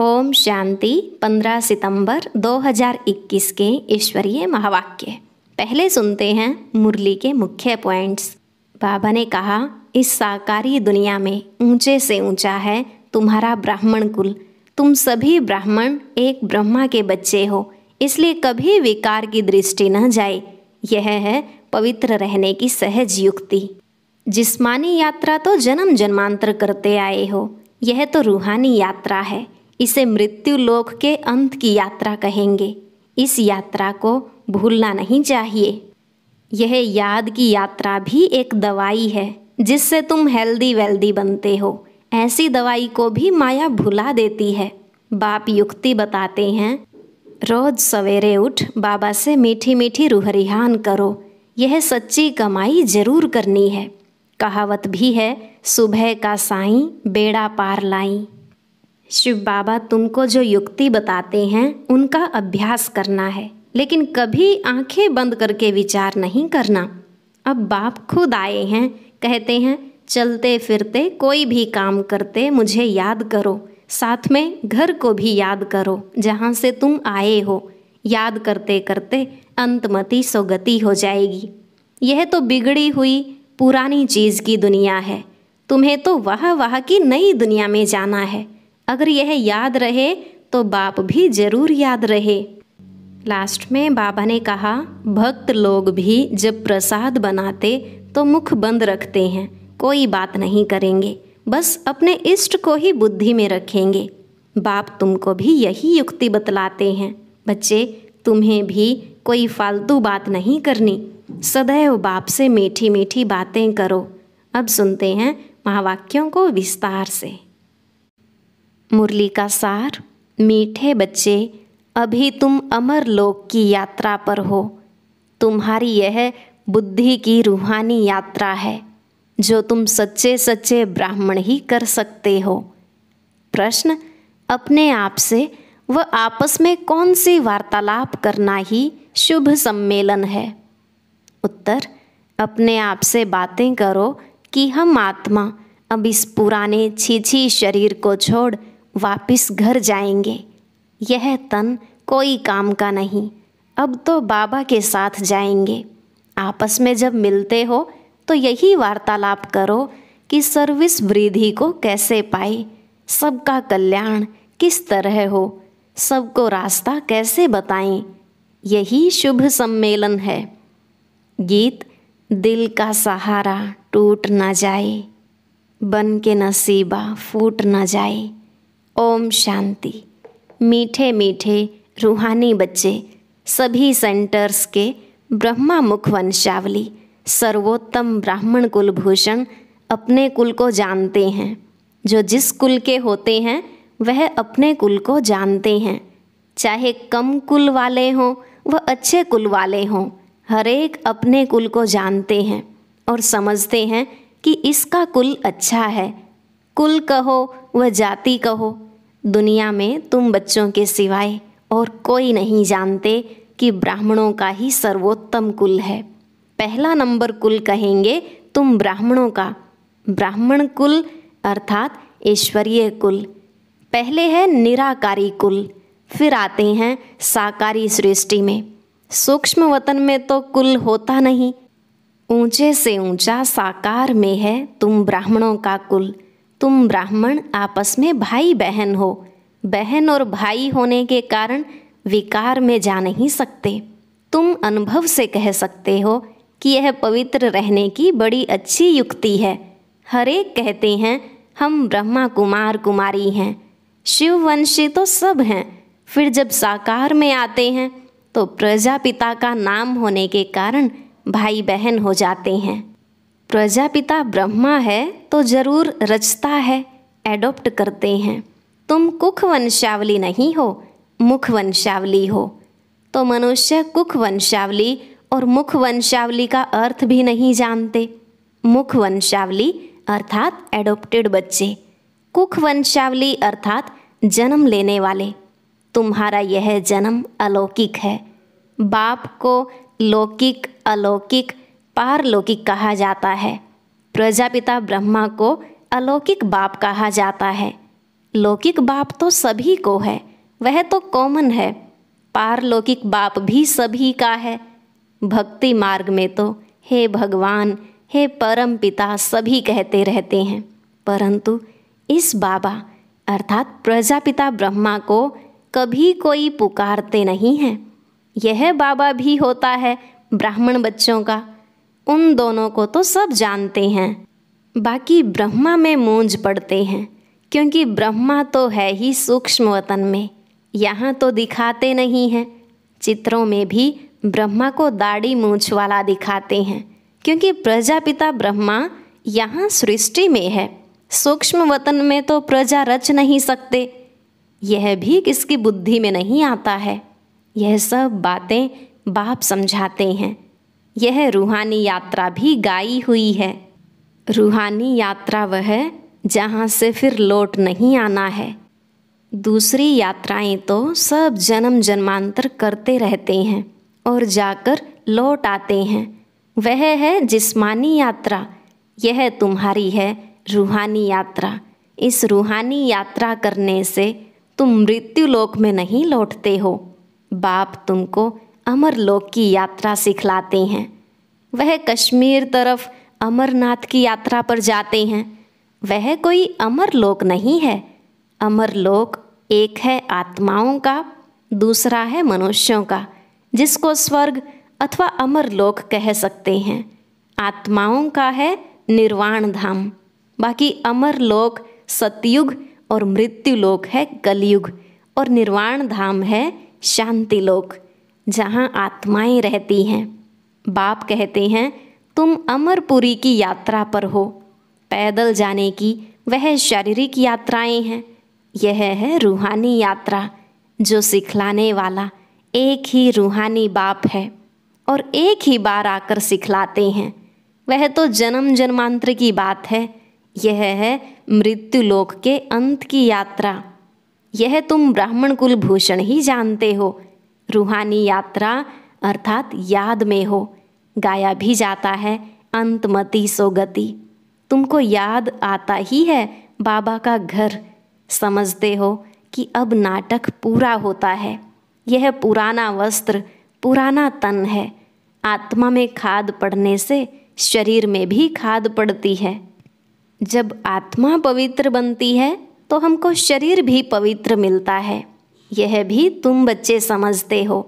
ओम शांति 15 सितंबर 2021 के ईश्वरीय महावाक्य पहले सुनते हैं मुरली के मुख्य पॉइंट्स बाबा ने कहा इस साकारी दुनिया में ऊंचे से ऊंचा है तुम्हारा ब्राह्मण कुल तुम सभी ब्राह्मण एक ब्रह्मा के बच्चे हो इसलिए कभी विकार की दृष्टि न जाए यह है पवित्र रहने की सहज युक्ति जिस्मानी यात्रा तो जन्म जन्मांतर करते आए हो यह तो रूहानी यात्रा है इसे मृत्यु लोक के अंत की यात्रा कहेंगे इस यात्रा को भूलना नहीं चाहिए यह याद की यात्रा भी एक दवाई है जिससे तुम हेल्दी वेल्दी बनते हो ऐसी दवाई को भी माया भुला देती है बाप युक्ति बताते हैं रोज सवेरे उठ बाबा से मीठी मीठी रूहरिहान करो यह सच्ची कमाई जरूर करनी है कहावत भी है सुबह का साई बेड़ा पार लाई शिव बाबा तुमको जो युक्ति बताते हैं उनका अभ्यास करना है लेकिन कभी आंखें बंद करके विचार नहीं करना अब बाप खुद आए हैं कहते हैं चलते फिरते कोई भी काम करते मुझे याद करो साथ में घर को भी याद करो जहाँ से तुम आए हो याद करते करते अंतमति सोगति हो जाएगी यह तो बिगड़ी हुई पुरानी चीज़ की दुनिया है तुम्हें तो वह वह की नई दुनिया में जाना है अगर यह याद रहे तो बाप भी जरूर याद रहे लास्ट में बाबा ने कहा भक्त लोग भी जब प्रसाद बनाते तो मुख बंद रखते हैं कोई बात नहीं करेंगे बस अपने इष्ट को ही बुद्धि में रखेंगे बाप तुमको भी यही युक्ति बतलाते हैं बच्चे तुम्हें भी कोई फालतू बात नहीं करनी सदैव बाप से मीठी मीठी बातें करो अब सुनते हैं महावाक्यों को विस्तार से मुरली का सार मीठे बच्चे अभी तुम अमर लोक की यात्रा पर हो तुम्हारी यह बुद्धि की रूहानी यात्रा है जो तुम सच्चे सच्चे ब्राह्मण ही कर सकते हो प्रश्न अपने आप से व आपस में कौन सी वार्तालाप करना ही शुभ सम्मेलन है उत्तर अपने आप से बातें करो कि हम आत्मा अब इस पुराने छीछी शरीर को छोड़ वापिस घर जाएंगे यह तन कोई काम का नहीं अब तो बाबा के साथ जाएंगे आपस में जब मिलते हो तो यही वार्तालाप करो कि सर्विस वृद्धि को कैसे पाए सबका कल्याण किस तरह हो सबको रास्ता कैसे बताएं यही शुभ सम्मेलन है गीत दिल का सहारा टूट न जाए बन के नसीबा फूट न जाए ओम शांति मीठे मीठे रूहानी बच्चे सभी सेंटर्स के ब्रह्मा मुख वंशावली सर्वोत्तम ब्राह्मण कुलभूषण अपने कुल को जानते हैं जो जिस कुल के होते हैं वह अपने कुल को जानते हैं चाहे कम कुल वाले हों वह अच्छे कुल वाले हों हर एक अपने कुल को जानते हैं और समझते हैं कि इसका कुल अच्छा है कुल कहो वह जाति कहो दुनिया में तुम बच्चों के सिवाय और कोई नहीं जानते कि ब्राह्मणों का ही सर्वोत्तम कुल है पहला नंबर कुल कहेंगे तुम ब्राह्मणों का ब्राह्मण कुल अर्थात ऐश्वर्य कुल पहले है निराकारी कुल फिर आते हैं साकारी सृष्टि में सूक्ष्म वतन में तो कुल होता नहीं ऊंचे से ऊंचा साकार में है तुम ब्राह्मणों का कुल तुम ब्राह्मण आपस में भाई बहन हो बहन और भाई होने के कारण विकार में जा नहीं सकते तुम अनुभव से कह सकते हो कि यह पवित्र रहने की बड़ी अच्छी युक्ति है हरेक कहते हैं हम ब्रह्मा कुमार कुमारी हैं शिववंशी तो सब हैं फिर जब साकार में आते हैं तो प्रजापिता का नाम होने के कारण भाई बहन हो जाते हैं प्रजापिता ब्रह्मा है तो जरूर रचता है एडॉप्ट करते हैं तुम कुख वंशावली नहीं हो मुख वंशावली हो तो मनुष्य कुख वंशावली और मुख वंशावली का अर्थ भी नहीं जानते मुख वंशावली अर्थात एडोप्टेड बच्चे कुख वंशावली अर्थात जन्म लेने वाले तुम्हारा यह जन्म अलौकिक है बाप को लौकिक अलौकिक पारलौकिक कहा जाता है प्रजापिता ब्रह्मा को अलौकिक बाप कहा जाता है लौकिक बाप तो सभी को है वह तो कॉमन है पारलौकिक बाप भी सभी का है भक्ति मार्ग में तो हे भगवान हे परम पिता सभी कहते रहते हैं परंतु इस बाबा अर्थात प्रजापिता ब्रह्मा को कभी कोई पुकारते नहीं हैं यह बाबा भी होता है ब्राह्मण बच्चों का उन दोनों को तो सब जानते हैं बाकी ब्रह्मा में मूंज पड़ते हैं क्योंकि ब्रह्मा तो है ही सूक्ष्म वतन में यहाँ तो दिखाते नहीं हैं चित्रों में भी ब्रह्मा को दाढ़ी मूछ वाला दिखाते हैं क्योंकि प्रजापिता ब्रह्मा यहाँ सृष्टि में है सूक्ष्म वतन में तो प्रजा रच नहीं सकते यह भी किसकी बुद्धि में नहीं आता है यह सब बातें बाप समझाते हैं यह रूहानी यात्रा भी गाई हुई है रूहानी यात्रा वह है जहाँ से फिर लौट नहीं आना है दूसरी यात्राएं तो सब जन्म जन्मांतर करते रहते हैं और जाकर लौट आते हैं वह है जिस्मानी यात्रा यह तुम्हारी है रूहानी यात्रा इस रूहानी यात्रा करने से तुम मृत्यु लोक में नहीं लौटते हो बाप तुमको अमरलोक की यात्रा सिखलाते हैं वह कश्मीर तरफ अमरनाथ की यात्रा पर जाते हैं वह कोई अमरलोक नहीं है अमरलोक एक है आत्माओं का दूसरा है मनुष्यों का जिसको स्वर्ग अथवा अमरलोक कह सकते हैं आत्माओं का है निर्वाण धाम बाकी अमरलोक सतयुग और मृत्युलोक है कलयुग और निर्वाण धाम है शांतिलोक जहाँ आत्माएं रहती हैं बाप कहते हैं तुम अमरपुरी की यात्रा पर हो पैदल जाने की वह शारीरिक यात्राएं हैं यह है रूहानी यात्रा जो सिखलाने वाला एक ही रूहानी बाप है और एक ही बार आकर सिखलाते हैं वह तो जन्म जन्मांतर की बात है यह है मृत्यु लोक के अंत की यात्रा यह तुम ब्राह्मण कुल भूषण ही जानते हो रूहानी यात्रा अर्थात याद में हो गाया भी जाता है अंतमति सोगति तुमको याद आता ही है बाबा का घर समझते हो कि अब नाटक पूरा होता है यह पुराना वस्त्र पुराना तन है आत्मा में खाद पड़ने से शरीर में भी खाद पड़ती है जब आत्मा पवित्र बनती है तो हमको शरीर भी पवित्र मिलता है यह भी तुम बच्चे समझते हो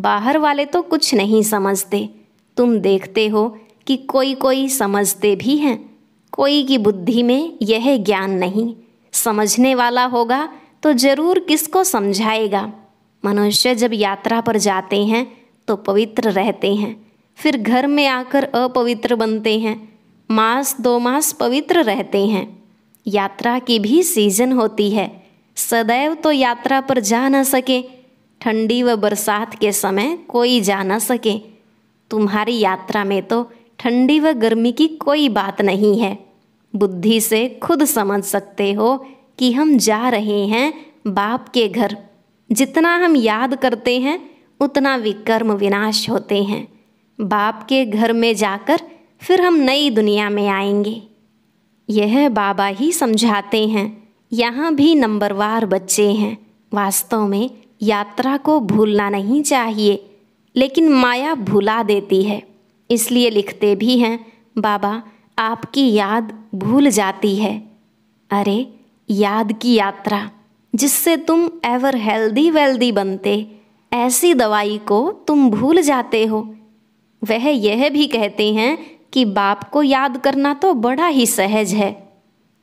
बाहर वाले तो कुछ नहीं समझते तुम देखते हो कि कोई कोई समझते भी हैं कोई की बुद्धि में यह ज्ञान नहीं समझने वाला होगा तो जरूर किसको समझाएगा मनुष्य जब यात्रा पर जाते हैं तो पवित्र रहते हैं फिर घर में आकर अपवित्र बनते हैं मास दो मास पवित्र रहते हैं यात्रा की भी सीजन होती है सदैव तो यात्रा पर जा न सके ठंडी व बरसात के समय कोई जा न सके तुम्हारी यात्रा में तो ठंडी व गर्मी की कोई बात नहीं है बुद्धि से खुद समझ सकते हो कि हम जा रहे हैं बाप के घर जितना हम याद करते हैं उतना विकर्म विनाश होते हैं बाप के घर में जाकर फिर हम नई दुनिया में आएंगे यह बाबा ही समझाते हैं यहाँ भी नंबरवार बच्चे हैं वास्तव में यात्रा को भूलना नहीं चाहिए लेकिन माया भुला देती है इसलिए लिखते भी हैं बाबा आपकी याद भूल जाती है अरे याद की यात्रा जिससे तुम एवर हेल्दी वेल्दी बनते ऐसी दवाई को तुम भूल जाते हो वह यह भी कहते हैं कि बाप को याद करना तो बड़ा ही सहज है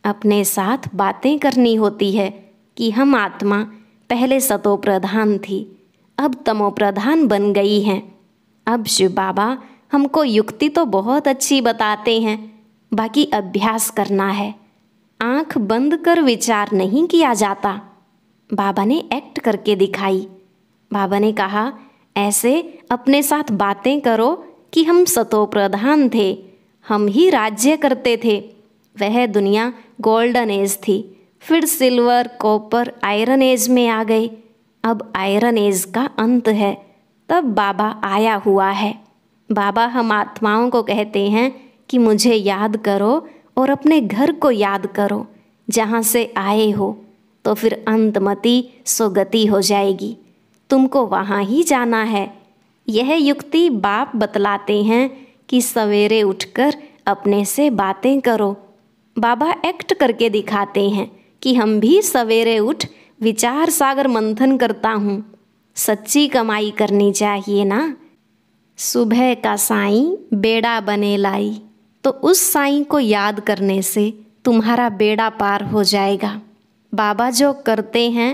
अपने साथ बातें करनी होती है कि हम आत्मा पहले सतो प्रधान थी अब तमो प्रधान बन गई हैं अब शिव बाबा हमको युक्ति तो बहुत अच्छी बताते हैं बाकी अभ्यास करना है आंख बंद कर विचार नहीं किया जाता बाबा ने एक्ट करके दिखाई बाबा ने कहा ऐसे अपने साथ बातें करो कि हम सतो प्रधान थे हम ही राज्य करते थे वह दुनिया गोल्डन एज थी फिर सिल्वर कॉपर आयरन एज में आ गए अब आयरन एज का अंत है तब बाबा आया हुआ है बाबा हम आत्माओं को कहते हैं कि मुझे याद करो और अपने घर को याद करो जहाँ से आए हो तो फिर अंतमति सुगति हो जाएगी तुमको वहाँ ही जाना है यह युक्ति बाप बतलाते हैं कि सवेरे उठकर अपने से बातें करो बाबा एक्ट करके दिखाते हैं कि हम भी सवेरे उठ विचार सागर मंथन करता हूँ सच्ची कमाई करनी चाहिए ना सुबह का साईं बेड़ा बने लाई तो उस साईं को याद करने से तुम्हारा बेड़ा पार हो जाएगा बाबा जो करते हैं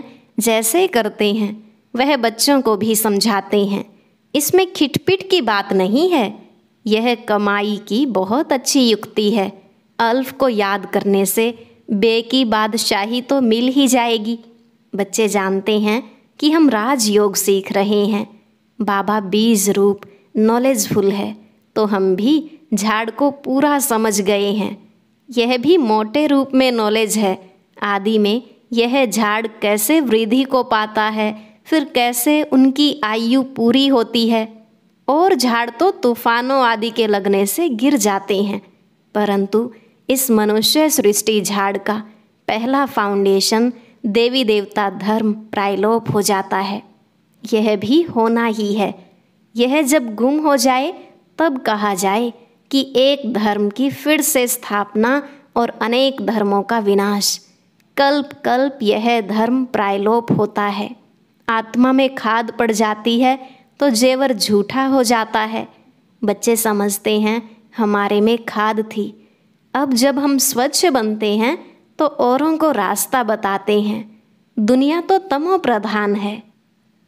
जैसे करते हैं वह बच्चों को भी समझाते हैं इसमें खिटपिट की बात नहीं है यह कमाई की बहुत अच्छी युक्ति है अल्फ को याद करने से बे की बादशाही तो मिल ही जाएगी बच्चे जानते हैं कि हम राजयोग सीख रहे हैं बाबा बीज रूप नॉलेजफुल है तो हम भी झाड़ को पूरा समझ गए हैं यह भी मोटे रूप में नॉलेज है आदि में यह झाड़ कैसे वृद्धि को पाता है फिर कैसे उनकी आयु पूरी होती है और झाड़ तो तूफानों आदि के लगने से गिर जाते हैं परंतु इस मनुष्य सृष्टि झाड़ का पहला फाउंडेशन देवी देवता धर्म प्रायलोप हो जाता है यह भी होना ही है यह जब गुम हो जाए तब कहा जाए कि एक धर्म की फिर से स्थापना और अनेक धर्मों का विनाश कल्प कल्प यह धर्म प्रायलोप होता है आत्मा में खाद पड़ जाती है तो जेवर झूठा हो जाता है बच्चे समझते हैं हमारे में खाद थी अब जब हम स्वच्छ बनते हैं तो औरों को रास्ता बताते हैं दुनिया तो तमो प्रधान है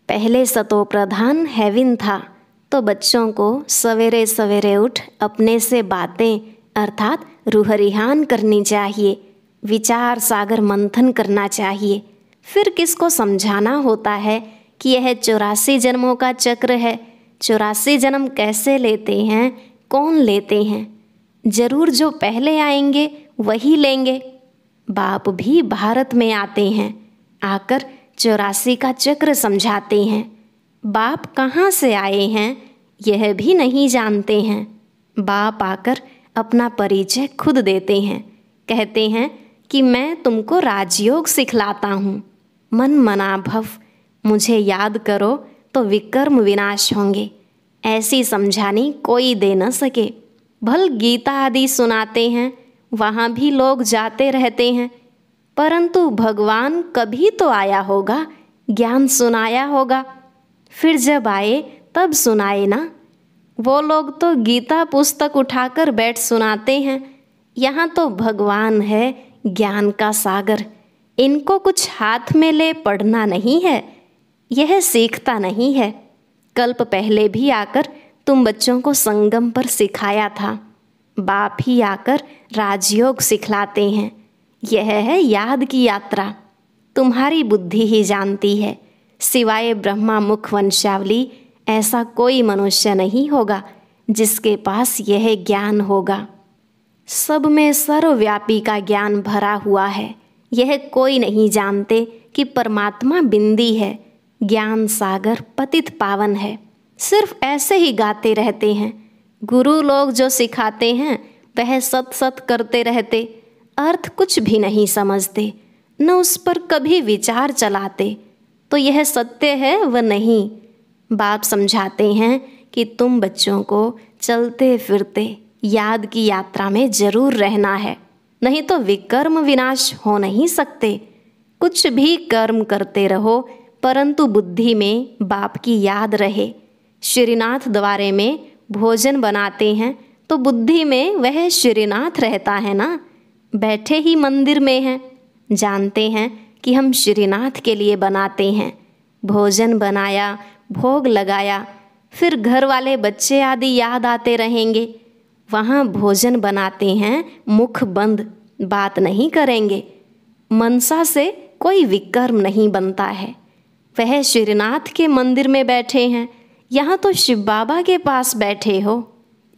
पहले सतो प्रधान हैविन था तो बच्चों को सवेरे सवेरे उठ अपने से बातें अर्थात रूहरिहान करनी चाहिए विचार सागर मंथन करना चाहिए फिर किसको समझाना होता है कि यह चौरासी जन्मों का चक्र है चौरासी जन्म कैसे लेते हैं कौन लेते हैं जरूर जो पहले आएंगे वही लेंगे बाप भी भारत में आते हैं आकर चौरासी का चक्र समझाते हैं बाप कहाँ से आए हैं यह भी नहीं जानते हैं बाप आकर अपना परिचय खुद देते हैं कहते हैं कि मैं तुमको राजयोग सिखलाता हूँ मन मनाभव मुझे याद करो तो विकर्म विनाश होंगे ऐसी समझानी कोई दे न सके भल गीता आदि सुनाते हैं वहाँ भी लोग जाते रहते हैं परंतु भगवान कभी तो आया होगा ज्ञान सुनाया होगा फिर जब आए तब सुनाए ना वो लोग तो गीता पुस्तक उठाकर बैठ सुनाते हैं यहाँ तो भगवान है ज्ञान का सागर इनको कुछ हाथ में ले पढ़ना नहीं है यह सीखता नहीं है कल्प पहले भी आकर तुम बच्चों को संगम पर सिखाया था बाप ही आकर राजयोग सिखलाते हैं यह है याद की यात्रा तुम्हारी बुद्धि ही जानती है सिवाय ब्रह्मा मुख वंशावली ऐसा कोई मनुष्य नहीं होगा जिसके पास यह ज्ञान होगा सब में सर्वव्यापी का ज्ञान भरा हुआ है यह कोई नहीं जानते कि परमात्मा बिंदी है ज्ञान सागर पतित पावन है सिर्फ ऐसे ही गाते रहते हैं गुरु लोग जो सिखाते हैं वह सत सत करते रहते अर्थ कुछ भी नहीं समझते न उस पर कभी विचार चलाते तो यह सत्य है वह नहीं बाप समझाते हैं कि तुम बच्चों को चलते फिरते याद की यात्रा में जरूर रहना है नहीं तो विकर्म विनाश हो नहीं सकते कुछ भी कर्म करते रहो परंतु बुद्धि में बाप की याद रहे श्रीनाथ द्वारे में भोजन बनाते हैं तो बुद्धि में वह श्रीनाथ रहता है ना बैठे ही मंदिर में हैं जानते हैं कि हम श्रीनाथ के लिए बनाते हैं भोजन बनाया भोग लगाया फिर घर वाले बच्चे आदि याद आते रहेंगे वहाँ भोजन बनाते हैं मुख बंद बात नहीं करेंगे मनसा से कोई विकर्म नहीं बनता है वह श्रीनाथ के मंदिर में बैठे हैं यहाँ तो शिव बाबा के पास बैठे हो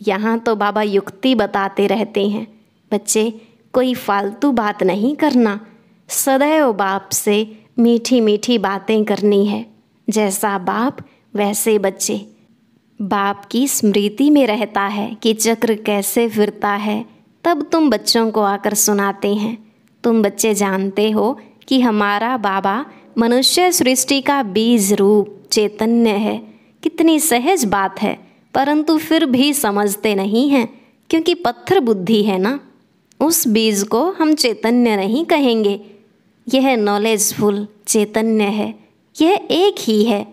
यहाँ तो बाबा युक्ति बताते रहते हैं बच्चे कोई फालतू बात नहीं करना सदैव बाप से मीठी मीठी बातें करनी है जैसा बाप वैसे बच्चे बाप की स्मृति में रहता है कि चक्र कैसे फिरता है तब तुम बच्चों को आकर सुनाते हैं तुम बच्चे जानते हो कि हमारा बाबा मनुष्य सृष्टि का बीज रूप चैतन्य है कितनी सहज बात है परंतु फिर भी समझते नहीं हैं क्योंकि पत्थर बुद्धि है ना उस बीज को हम चैतन्य नहीं कहेंगे यह नॉलेजफुल चैतन्य है यह एक ही है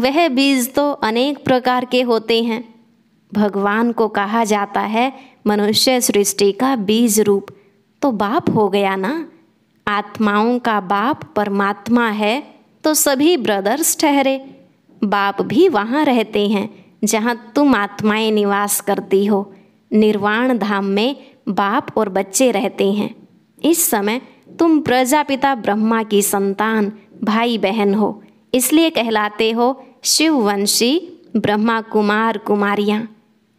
वह बीज तो अनेक प्रकार के होते हैं भगवान को कहा जाता है मनुष्य सृष्टि का बीज रूप तो बाप हो गया ना आत्माओं का बाप परमात्मा है तो सभी ब्रदर्स ठहरे बाप भी वहाँ रहते हैं जहाँ तुम आत्माएं निवास करती हो निर्वाण धाम में बाप और बच्चे रहते हैं इस समय तुम प्रजापिता ब्रह्मा की संतान भाई बहन हो इसलिए कहलाते हो शिववंशी ब्रह्मा कुमार कुमारियाँ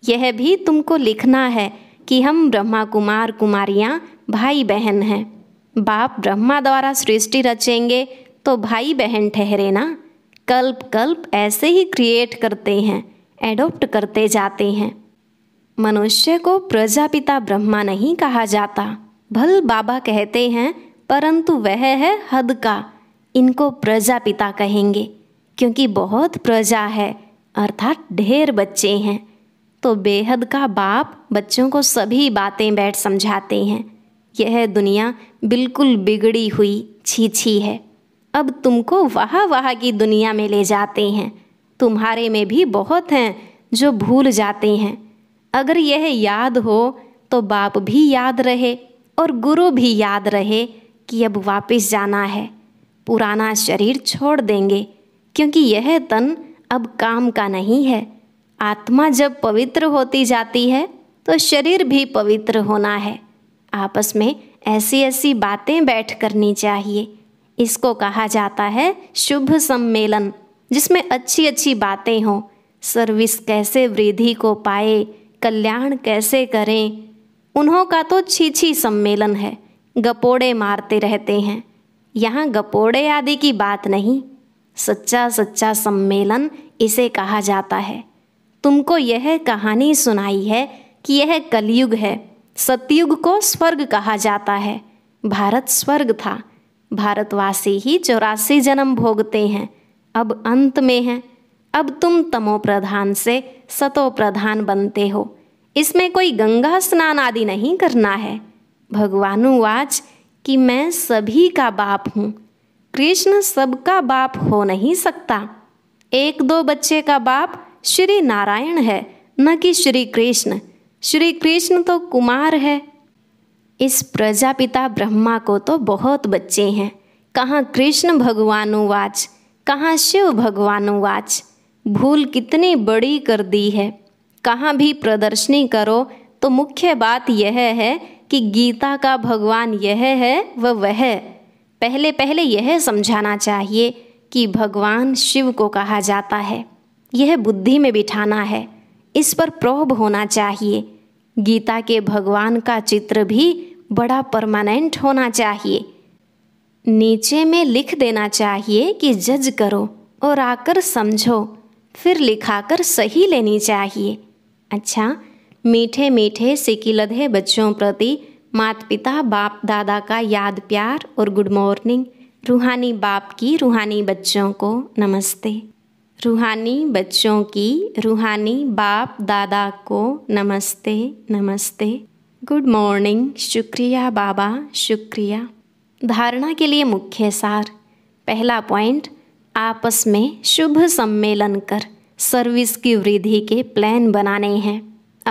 यह भी तुमको लिखना है कि हम ब्रह्मा कुमार कुमारियाँ भाई बहन हैं बाप ब्रह्मा द्वारा सृष्टि रचेंगे तो भाई बहन ठहरे ना कल्प कल्प ऐसे ही क्रिएट करते हैं एडोप्ट करते जाते हैं मनुष्य को प्रजापिता ब्रह्मा नहीं कहा जाता भल बाबा कहते हैं परंतु वह है हद का इनको प्रजापिता कहेंगे क्योंकि बहुत प्रजा है अर्थात ढेर बच्चे हैं तो बेहद का बाप बच्चों को सभी बातें बैठ समझाते हैं यह दुनिया बिल्कुल बिगड़ी हुई छी छी है अब तुमको वहाँ वहाँ की दुनिया में ले जाते हैं तुम्हारे में भी बहुत हैं जो भूल जाते हैं अगर यह याद हो तो बाप भी याद रहे और गुरु भी याद रहे कि अब वापस जाना है पुराना शरीर छोड़ देंगे क्योंकि यह तन अब काम का नहीं है आत्मा जब पवित्र होती जाती है तो शरीर भी पवित्र होना है आपस में ऐसी ऐसी बातें बैठ करनी चाहिए इसको कहा जाता है शुभ सम्मेलन जिसमें अच्छी अच्छी बातें हों सर्विस कैसे वृद्धि को पाए कल्याण कैसे करें उन्हों का तो छीछी सम्मेलन है गपोड़े मारते रहते हैं यहाँ गपोड़े आदि की बात नहीं सच्चा सच्चा सम्मेलन इसे कहा जाता है तुमको यह कहानी सुनाई है कि यह कलयुग है सतयुग को स्वर्ग कहा जाता है भारत स्वर्ग था भारतवासी ही चौरासी जन्म भोगते हैं अब अंत में हैं अब तुम तमो प्रधान से सतो प्रधान बनते हो इसमें कोई गंगा स्नान आदि नहीं करना है भगवानुवाच कि मैं सभी का बाप हूँ कृष्ण सबका बाप हो नहीं सकता एक दो बच्चे का बाप श्री नारायण है न कि श्री कृष्ण श्री कृष्ण तो कुमार है इस प्रजापिता ब्रह्मा को तो बहुत बच्चे हैं कहाँ कृष्ण भगवानुवाच कहाँ शिव भगवानुवाच भूल कितनी बड़ी कर दी है कहाँ भी प्रदर्शनी करो तो मुख्य बात यह है कि गीता का भगवान यह है वह वह पहले पहले यह समझाना चाहिए कि भगवान शिव को कहा जाता है यह बुद्धि में बिठाना है इस पर प्रोभ होना चाहिए गीता के भगवान का चित्र भी बड़ा परमानेंट होना चाहिए नीचे में लिख देना चाहिए कि जज करो और आकर समझो फिर लिखाकर सही लेनी चाहिए अच्छा मीठे मीठे सिकिलधे बच्चों प्रति माता पिता बाप दादा का याद प्यार और गुड मॉर्निंग रूहानी बाप की रूहानी बच्चों को नमस्ते रूहानी बच्चों की रूहानी बाप दादा को नमस्ते नमस्ते गुड मॉर्निंग शुक्रिया बाबा शुक्रिया धारणा के लिए मुख्य सार पहला पॉइंट आपस में शुभ सम्मेलन कर सर्विस की वृद्धि के प्लान बनाने हैं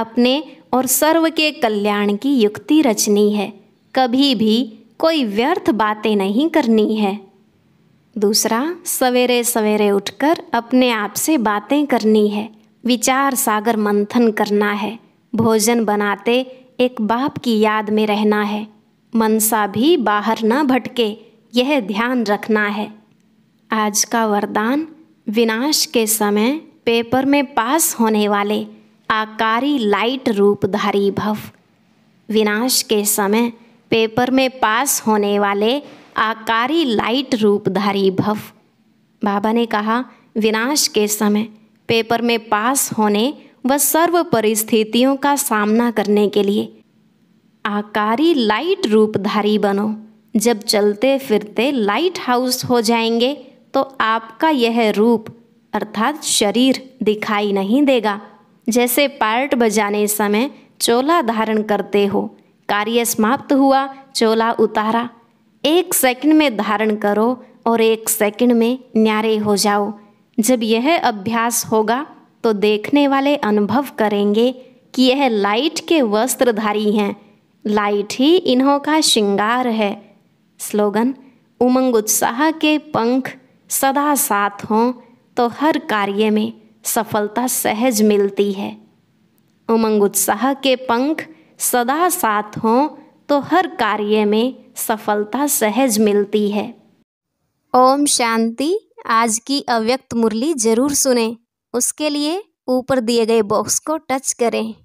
अपने और सर्व के कल्याण की युक्ति रचनी है कभी भी कोई व्यर्थ बातें नहीं करनी है दूसरा सवेरे सवेरे उठकर अपने आप से बातें करनी है विचार सागर मंथन करना है भोजन बनाते एक बाप की याद में रहना है मनसा भी बाहर न भटके यह ध्यान रखना है आज का वरदान विनाश के समय पेपर में पास होने वाले आकारी लाइट रूपधारी भव विनाश के समय पेपर में पास होने वाले आकारी लाइट रूपधारी भव बाबा ने कहा विनाश के समय पेपर में पास होने व सर्व परिस्थितियों का सामना करने के लिए आकारी लाइट रूपधारी बनो जब चलते फिरते लाइट हाउस हो जाएंगे तो आपका यह रूप अर्थात शरीर दिखाई नहीं देगा जैसे पार्ट बजाने समय चोला धारण करते हो कार्य समाप्त हुआ चोला उतारा एक सेकंड में धारण करो और एक सेकंड में न्यारे हो जाओ जब यह अभ्यास होगा तो देखने वाले अनुभव करेंगे कि यह लाइट के वस्त्रधारी हैं लाइट ही इन्हों का श्रृंगार है स्लोगन उमंग उत्साह के पंख सदा साथ हों तो हर कार्य में सफलता सहज मिलती है उमंग उत्साह के पंख सदा साथ हों तो हर कार्य में सफलता सहज मिलती है ओम शांति आज की अव्यक्त मुरली जरूर सुने उसके लिए ऊपर दिए गए बॉक्स को टच करें